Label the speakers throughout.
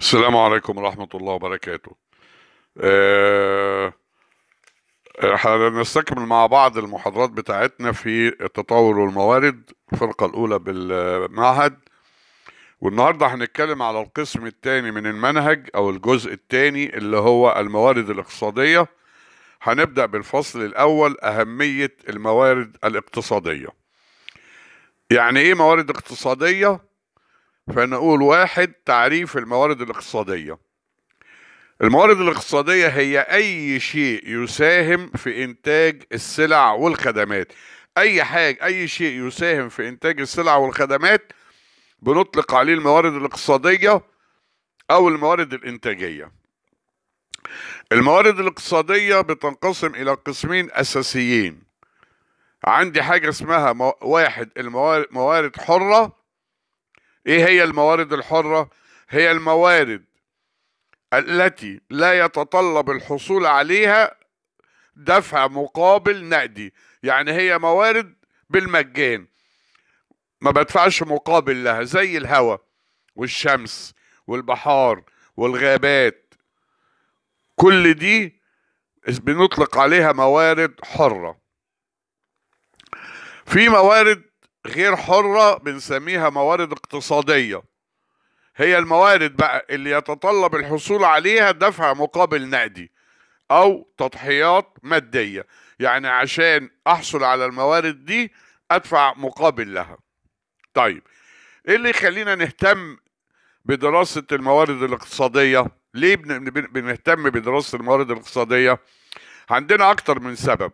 Speaker 1: السلام عليكم ورحمة الله وبركاته أه, آه، نستكمل مع بعض المحاضرات بتاعتنا في التطور والموارد الفرقة الأولى بالمعهد والنهاردة هنتكلم على القسم الثاني من المنهج أو الجزء الثاني اللي هو الموارد الاقتصادية هنبدأ بالفصل الأول أهمية الموارد الاقتصادية يعني إيه موارد اقتصادية؟ فنقول واحد تعريف الموارد الاقتصادية الموارد الاقتصادية هي أي شيء يساهم في إنتاج السلع والخدمات أي حاجة أي شيء يساهم في إنتاج السلع والخدمات بنطلق عليه الموارد الاقتصادية أو الموارد الإنتاجية الموارد الاقتصادية بتنقسم إلى قسمين أساسيين عندي حاجة اسمها واحد الموارد موارد حرة ايه هي الموارد الحره هي الموارد التي لا يتطلب الحصول عليها دفع مقابل نقدي يعني هي موارد بالمجان ما بدفعش مقابل لها زي الهواء والشمس والبحار والغابات كل دي بنطلق عليها موارد حرة في موارد غير حرة بنسميها موارد اقتصادية هي الموارد بقى اللي يتطلب الحصول عليها دفع مقابل نقدي أو تضحيات مادية يعني عشان أحصل على الموارد دي أدفع مقابل لها طيب إيه اللي يخلينا نهتم بدراسة الموارد الاقتصادية ليه بنهتم بدراسة الموارد الاقتصادية عندنا أكتر من سبب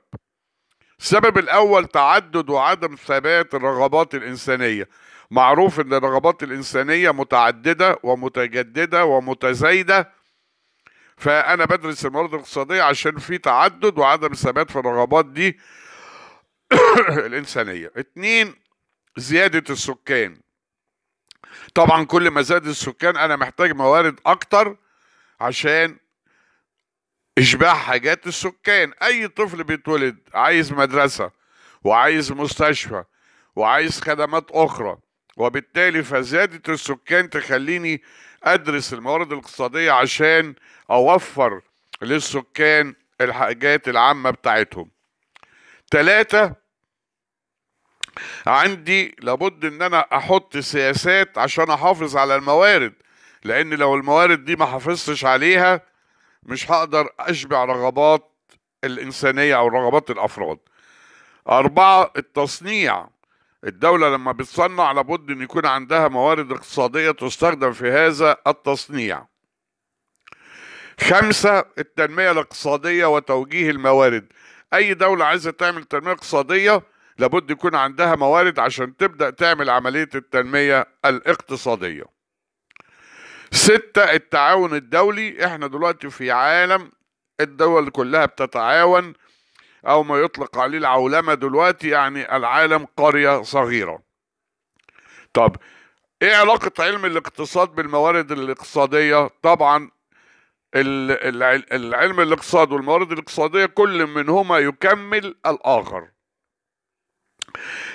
Speaker 1: السبب الأول تعدد وعدم ثبات الرغبات الإنسانية معروف أن الرغبات الإنسانية متعددة ومتجددة ومتزايدة فأنا بدرس الموارد الاقتصادية عشان في تعدد وعدم ثبات في الرغبات دي الإنسانية اتنين زيادة السكان طبعا كل ما زاد السكان أنا محتاج موارد أكتر عشان إشباع حاجات السكان أي طفل بيتولد عايز مدرسة وعايز مستشفى وعايز خدمات أخرى وبالتالي فزيادة السكان تخليني أدرس الموارد الاقتصادية عشان أوفر للسكان الحاجات العامة بتاعتهم ثلاثة عندي لابد ان انا احط سياسات عشان احافظ على الموارد لان لو الموارد دي ما حافظتش عليها مش هقدر أشبع رغبات الإنسانية أو رغبات الأفراد أربعة التصنيع الدولة لما بتصنع لابد أن يكون عندها موارد اقتصادية تستخدم في هذا التصنيع خمسة التنمية الاقتصادية وتوجيه الموارد أي دولة عايزة تعمل تنمية اقتصادية لابد يكون عندها موارد عشان تبدأ تعمل عملية التنمية الاقتصادية ستة التعاون الدولي احنا دلوقتي في عالم الدول كلها بتتعاون او ما يطلق عليه العولمة دلوقتي يعني العالم قرية صغيرة طب ايه علاقة علم الاقتصاد بالموارد الاقتصادية طبعا العلم الاقتصاد والموارد الاقتصادية كل منهما يكمل الآخر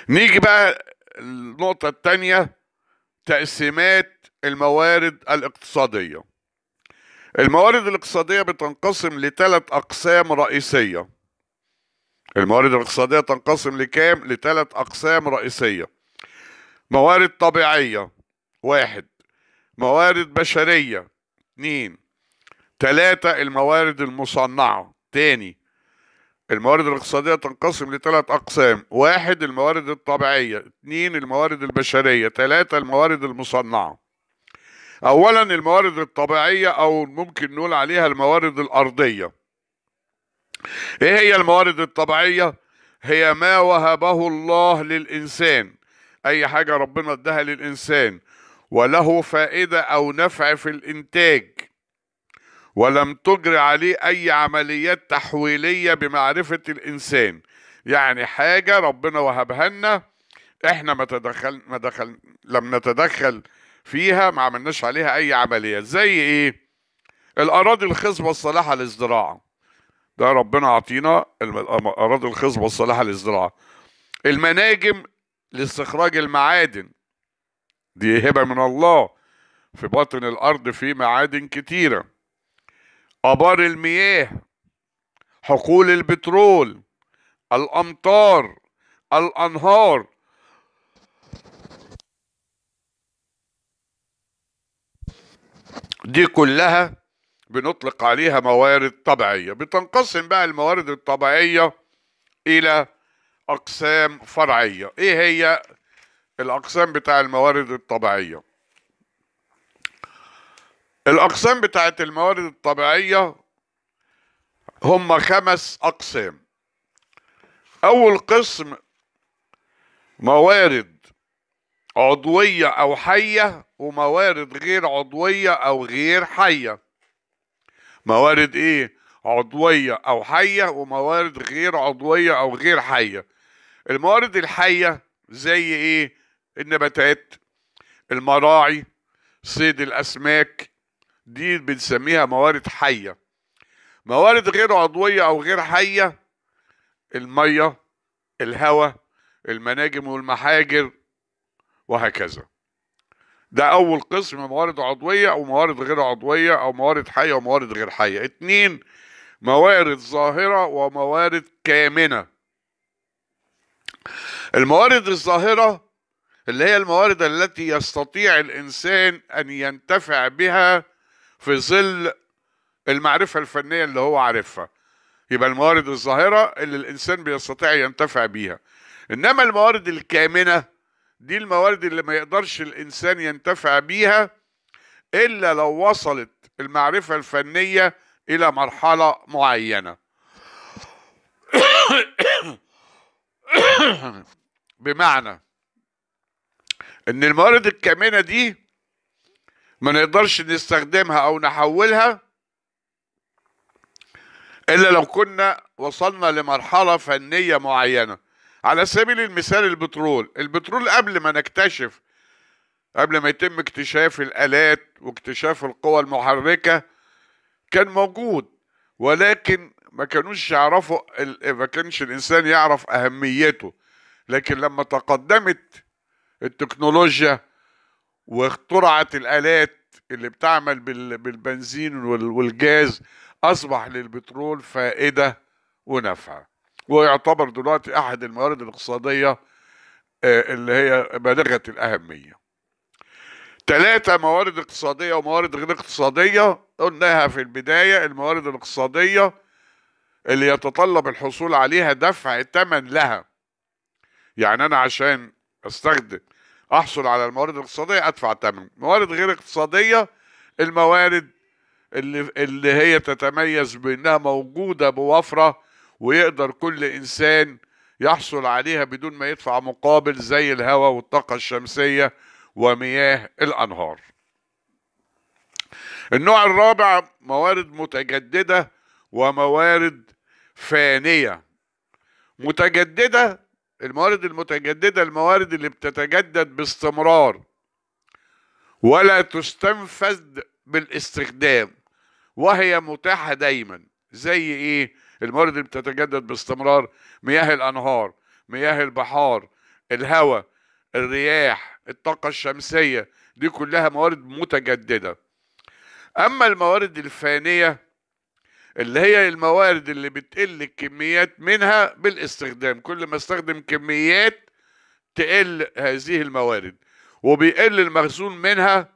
Speaker 1: نيجي بقى النقطة الثانية تقسيمات الموارد الاقتصادية الموارد الاقتصادية بتنقسم لثلاث أقسام رئيسية الموارد الاقتصادية تنقسم لكام؟ لثلاث أقسام رئيسية موارد طبيعية واحد موارد بشرية اثنين ثلاثة الموارد المصنعة تاني الموارد الاقتصادية تنقسم لثلاث أقسام واحد الموارد الطبيعية اثنين الموارد البشرية ثلاثة الموارد المصنعة اولا الموارد الطبيعيه او ممكن نقول عليها الموارد الارضيه ايه هي الموارد الطبيعيه هي ما وهبه الله للانسان اي حاجه ربنا اداها للانسان وله فائده او نفع في الانتاج ولم تجر عليه اي عمليات تحويليه بمعرفه الانسان يعني حاجه ربنا وهبها لنا احنا ما تدخل ما دخل لم نتدخل فيها ما عملناش عليها اي عمليه زي ايه الاراضي الخصبه الصالحه للزراعه ده ربنا عطينا الاراضي الخصبه الصالحه للزراعه المناجم لاستخراج المعادن دي هبه من الله في باطن الارض في معادن كتيره ابار المياه حقول البترول الامطار الانهار دي كلها بنطلق عليها موارد طبيعية بتنقسم بقى الموارد الطبيعية إلى أقسام فرعية إيه هي الأقسام بتاع الموارد الطبيعية الأقسام بتاعت الموارد الطبيعية هم خمس أقسام أول قسم موارد عضوية أو حية وموارد غير عضوية أو غير حية موارد إيه؟ عضوية أو حية وموارد غير عضوية أو غير حية الموارد الحية زي إيه؟ النباتات المراعي صيد الأسماك دي بنسميها موارد حية موارد غير عضوية أو غير حية المية الهواء المناجم والمحاجر وهكذا ده اول قسم موارد عضويه او موارد غير عضويه او موارد حيه وموارد غير حيه اتنين موارد ظاهره وموارد كامنه الموارد الظاهره اللي هي الموارد التي يستطيع الانسان ان ينتفع بها في ظل المعرفه الفنيه اللي هو عارفها يبقى الموارد الظاهره اللي الانسان بيستطيع ينتفع بيها انما الموارد الكامنه دي الموارد اللي ما يقدرش الإنسان ينتفع بيها إلا لو وصلت المعرفة الفنية إلى مرحلة معينة بمعنى إن الموارد الكامنة دي ما نقدرش نستخدمها أو نحولها إلا لو كنا وصلنا لمرحلة فنية معينة على سبيل المثال البترول البترول قبل ما نكتشف قبل ما يتم اكتشاف الآلات واكتشاف القوى المحركة كان موجود ولكن ما كانوش يعرفوا ما كانش الإنسان يعرف أهميته لكن لما تقدمت التكنولوجيا واخترعت الآلات اللي بتعمل بالبنزين والجاز أصبح للبترول فائدة ونفعه ويعتبر دلوقتي احد الموارد الاقتصاديه آه، اللي هي بالغه الاهميه. ثلاثة موارد اقتصادية وموارد غير اقتصادية قلناها في البداية الموارد الاقتصادية اللي يتطلب الحصول عليها دفع الثمن لها يعني أنا عشان أستخدم أحصل على الموارد الاقتصادية أدفع ثمن موارد غير اقتصادية الموارد اللي, اللي هي تتميز بأنها موجودة بوفرة ويقدر كل انسان يحصل عليها بدون ما يدفع مقابل زي الهواء والطاقه الشمسيه ومياه الانهار. النوع الرابع موارد متجدده وموارد فانيه. متجدده الموارد المتجدده الموارد اللي بتتجدد باستمرار ولا تستنفذ بالاستخدام وهي متاحه دايما زي ايه؟ الموارد اللي بتتجدد باستمرار مياه الأنهار مياه البحار الهواء الرياح الطاقة الشمسية دي كلها موارد متجددة أما الموارد الفانية اللي هي الموارد اللي بتقل الكميات منها بالاستخدام كل ما استخدم كميات تقل هذه الموارد وبيقل المخزون منها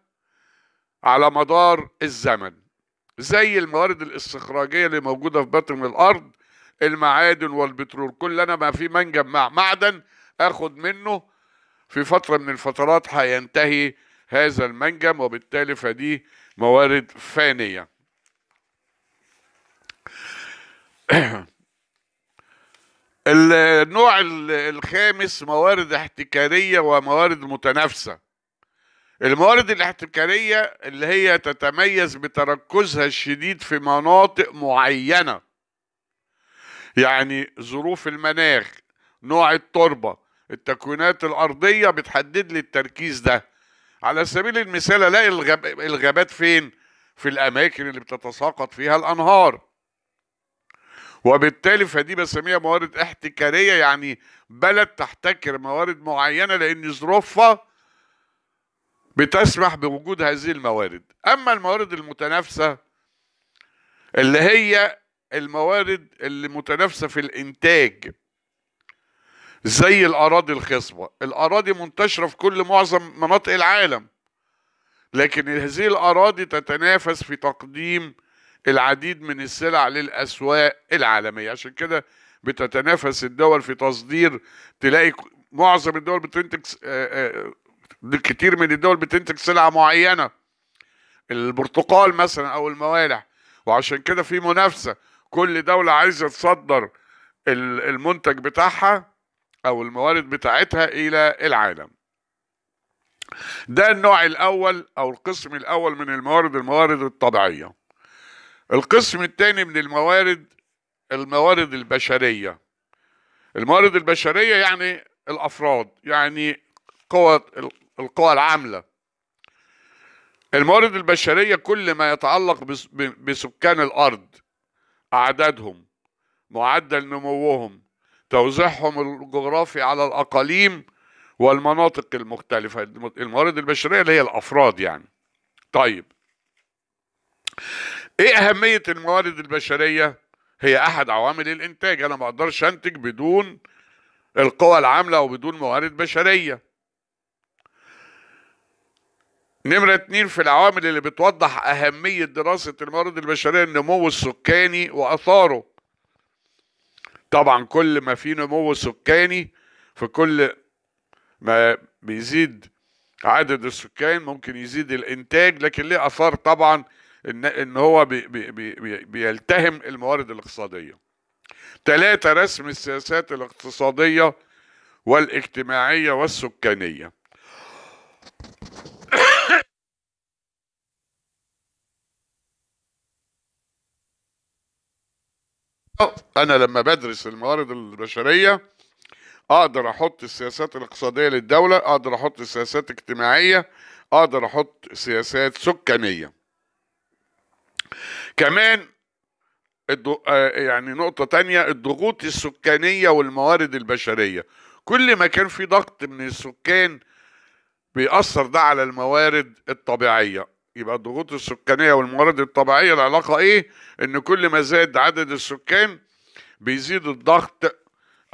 Speaker 1: على مدار الزمن زي الموارد الاستخراجيه اللي موجوده في باطن الارض المعادن والبترول كل انا ما في منجم مع معدن اخد منه في فتره من الفترات هينتهي هذا المنجم وبالتالي فدي موارد فانيه النوع الخامس موارد احتكاريه وموارد متنافسه الموارد الاحتكارية اللي هي تتميز بتركزها الشديد في مناطق معينة يعني ظروف المناخ نوع التربة التكوينات الأرضية بتحدد لي التركيز ده على سبيل المثال ألاقي الغابات فين؟ في الأماكن اللي بتتساقط فيها الأنهار وبالتالي فدي بسميها موارد احتكارية يعني بلد تحتكر موارد معينة لأن ظروفها بتسمح بوجود هذه الموارد اما الموارد المتنافسه اللي هي الموارد اللي متنافسه في الانتاج زي الاراضي الخصبه الاراضي منتشره في كل معظم مناطق العالم لكن هذه الاراضي تتنافس في تقديم العديد من السلع للاسواق العالميه عشان كده بتتنافس الدول في تصدير تلاقي معظم الدول بتنتج آه، آه، كتير من الدول بتنتج سلعه معينه البرتقال مثلا او الموالح وعشان كده في منافسه كل دوله عايزه تصدر المنتج بتاعها او الموارد بتاعتها الى العالم ده النوع الاول او القسم الاول من الموارد الموارد الطبيعيه القسم الثاني من الموارد الموارد البشريه الموارد البشريه يعني الافراد يعني قوى القوى العاملة الموارد البشرية كل ما يتعلق بسكان الأرض أعدادهم معدل نموهم توزيعهم الجغرافي على الأقاليم والمناطق المختلفة الموارد البشرية اللي هي الأفراد يعني طيب ايه أهمية الموارد البشرية هي أحد عوامل الإنتاج أنا ما أقدرش أنتج بدون القوى العاملة وبدون موارد بشرية نمرة اتنين في العوامل اللي بتوضح أهمية دراسة الموارد البشرية النمو السكاني وآثاره طبعا كل ما في نمو سكاني في كل ما بيزيد عدد السكان ممكن يزيد الإنتاج لكن ليه آثار طبعا إن, إن هو بي بي بي بيلتهم الموارد الاقتصادية تلاتة رسم السياسات الاقتصادية والاجتماعية والسكانية انا لما بدرس الموارد البشريه اقدر احط السياسات الاقتصاديه للدوله اقدر احط سياسات اجتماعيه اقدر احط سياسات سكانيه كمان الدو... آه، يعني نقطه تانية الضغوط السكانيه والموارد البشريه كل ما كان في ضغط من السكان بيأثر ده على الموارد الطبيعيه يبقى الضغوط السكانيه والموارد الطبيعيه العلاقه ايه؟ ان كل ما زاد عدد السكان بيزيد الضغط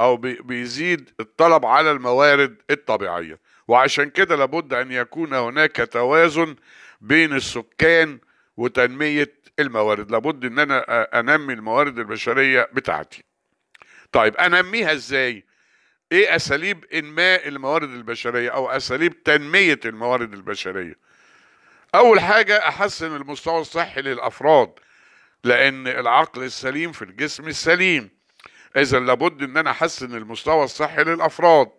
Speaker 1: او بيزيد الطلب على الموارد الطبيعيه وعشان كده لابد ان يكون هناك توازن بين السكان وتنميه الموارد لابد ان انا انمي الموارد البشريه بتاعتي طيب انميها ازاي ايه اساليب انماء الموارد البشريه او اساليب تنميه الموارد البشريه اول حاجه احسن المستوى الصحي للافراد لان العقل السليم في الجسم السليم اذا لابد ان انا احسن المستوى الصحي للافراد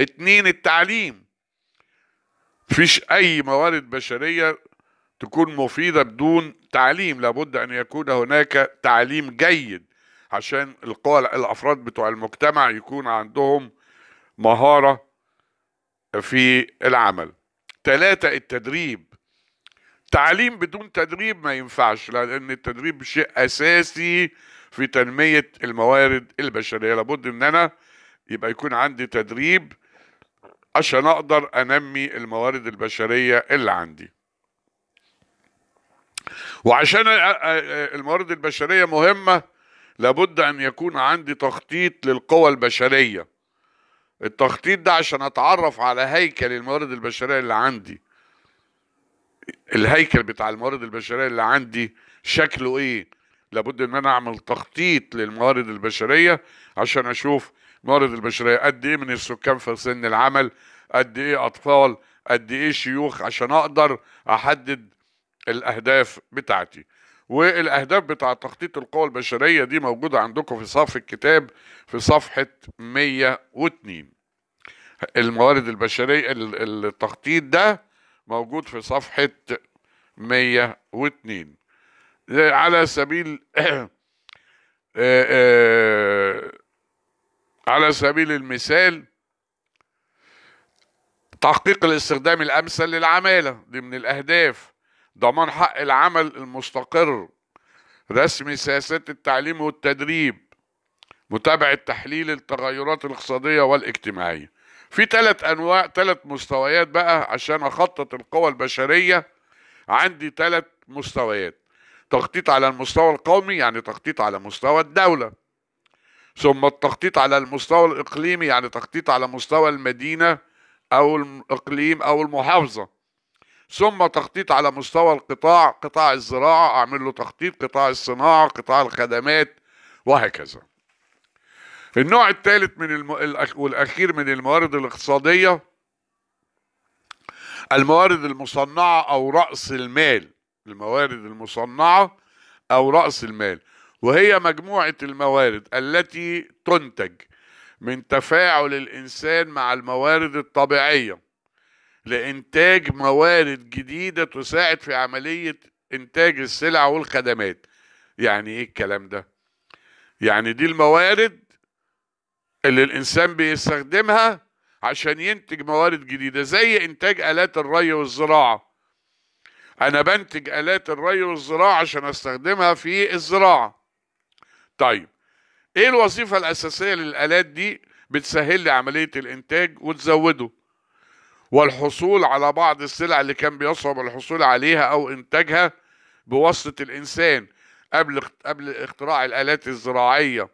Speaker 1: اتنين التعليم مفيش اي موارد بشريه تكون مفيده بدون تعليم لابد ان يكون هناك تعليم جيد عشان القوى الافراد بتوع المجتمع يكون عندهم مهاره في العمل ثلاثة التدريب تعليم بدون تدريب ما ينفعش لان التدريب شيء اساسي في تنميه الموارد البشريه لابد ان انا يبقى يكون عندي تدريب عشان اقدر انمي الموارد البشريه اللي عندي وعشان الموارد البشريه مهمه لابد ان يكون عندي تخطيط للقوى البشريه التخطيط ده عشان اتعرف على هيكل الموارد البشريه اللي عندي الهيكل بتاع الموارد البشريه اللي عندي شكله ايه لابد ان انا اعمل تخطيط للموارد البشريه عشان اشوف الموارد البشريه قد ايه من السكان في سن العمل قد ايه اطفال قد ايه شيوخ عشان اقدر احدد الاهداف بتاعتي والاهداف بتاع تخطيط القوى البشريه دي موجوده عندكم في صف الكتاب في صفحه 102 الموارد البشريه التخطيط ده موجود في صفحة 102 على سبيل آه، آه، على سبيل المثال تحقيق الاستخدام الأمثل للعمالة دي من الأهداف ضمان حق العمل المستقر رسم سياسات التعليم والتدريب متابعة تحليل التغيرات الاقتصادية والاجتماعية في ثلاث انواع ثلاث مستويات بقى عشان اخطط القوى البشريه عندي ثلاث مستويات تخطيط على المستوى القومي يعني تخطيط على مستوى الدوله ثم التخطيط على المستوى الاقليمي يعني تخطيط على مستوى المدينه او الاقليم او المحافظه ثم تخطيط على مستوى القطاع قطاع الزراعه اعمل له تخطيط قطاع الصناعه قطاع الخدمات وهكذا النوع الثالث من الم... والاخير من الموارد الاقتصاديه الموارد المصنعه او راس المال الموارد المصنعه او راس المال وهي مجموعه الموارد التي تنتج من تفاعل الانسان مع الموارد الطبيعيه لانتاج موارد جديده تساعد في عمليه انتاج السلع والخدمات يعني ايه الكلام ده يعني دي الموارد اللي الانسان بيستخدمها عشان ينتج موارد جديده زي انتاج الات الري والزراعه انا بنتج الات الري والزراعه عشان استخدمها في الزراعه طيب ايه الوظيفه الاساسيه للالات دي بتسهل لي عمليه الانتاج وتزوده والحصول على بعض السلع اللي كان بيصعب الحصول عليها او انتاجها بواسطه الانسان قبل قبل اختراع الالات الزراعيه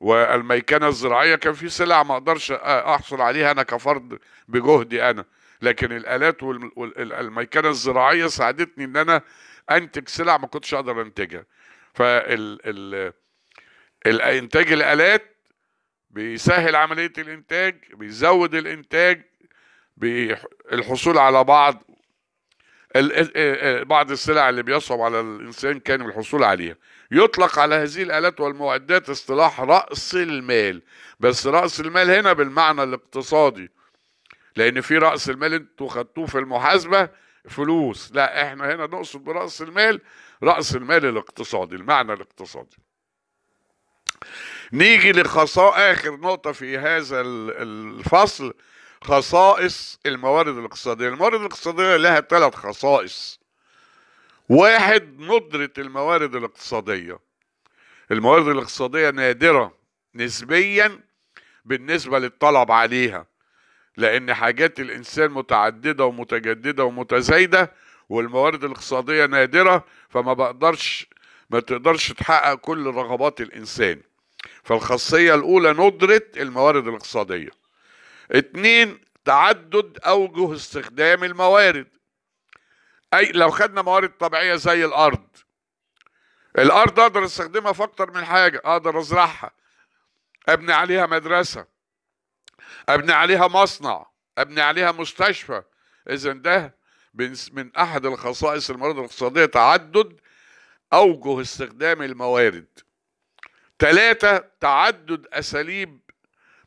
Speaker 1: والميكنه الزراعيه كان في سلع ما اقدرش احصل عليها انا كفرد بجهدي انا لكن الالات والميكنه الزراعيه ساعدتني ان انا انتج سلع ما كنتش اقدر انتجها فال انتاج الالات بيسهل عمليه الانتاج بيزود الانتاج بالحصول على بعض بعض السلع اللي بيصعب على الانسان كان الحصول عليها يطلق على هذه الآلات والمعدات اصطلاح رأس المال بس رأس المال هنا بالمعنى الاقتصادي لأن في رأس المال انتوا خدتوه في المحاسبة فلوس لا احنا هنا نقصد برأس المال رأس المال الاقتصادي المعنى الاقتصادي نيجي لخصائص آخر نقطة في هذا الفصل خصائص الموارد الاقتصادية الموارد الاقتصادية لها ثلاث خصائص واحد ندرة الموارد الاقتصادية الموارد الاقتصادية نادرة نسبيا بالنسبة للطلب عليها لأن حاجات الإنسان متعددة ومتجددة ومتزايدة والموارد الاقتصادية نادرة فما بقدرش ما تقدرش تحقق كل رغبات الإنسان فالخاصية الأولى ندرة الموارد الاقتصادية اتنين تعدد أوجه استخدام الموارد اي لو خدنا موارد طبيعيه زي الارض الارض اقدر استخدمها في اكتر من حاجه اقدر ازرعها ابني عليها مدرسه ابني عليها مصنع ابني عليها مستشفى اذا ده من احد الخصائص الموارد الاقتصاديه تعدد اوجه استخدام الموارد ثلاثة تعدد أساليب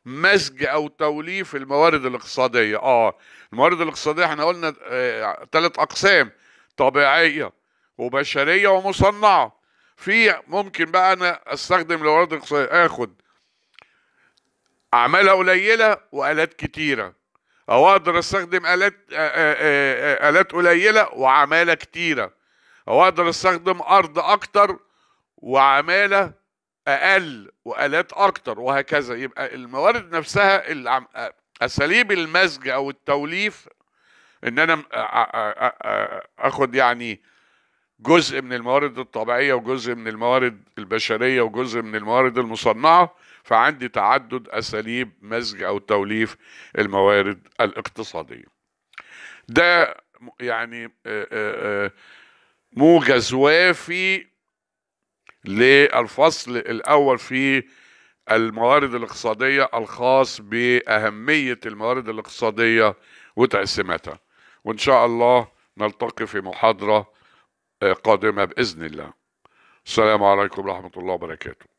Speaker 1: مزج او توليف الموارد الاقتصاديه اه الموارد الاقتصاديه احنا قلنا ثلاث آه اقسام طبيعيه وبشريه ومصنعه في ممكن بقى انا استخدم الموارد الاقتصاديه اخد اعمال قليله والات كتيره او اقدر استخدم الات آه، آه، آه، الات قليله وعماله كتيره او اقدر استخدم ارض اكتر وعماله اقل والات اكتر وهكذا يبقى الموارد نفسها آه، اساليب المزج او التوليف ان انا آه، آه، اخد يعني جزء من الموارد الطبيعيه وجزء من الموارد البشريه وجزء من الموارد المصنعه فعندي تعدد اساليب مزج او توليف الموارد الاقتصاديه ده يعني موجز وافي للفصل الأول في الموارد الاقتصادية الخاص بأهمية الموارد الاقتصادية وتقسيماتها وإن شاء الله نلتقي في محاضرة آه، قادمة بإذن الله السلام عليكم ورحمة الله وبركاته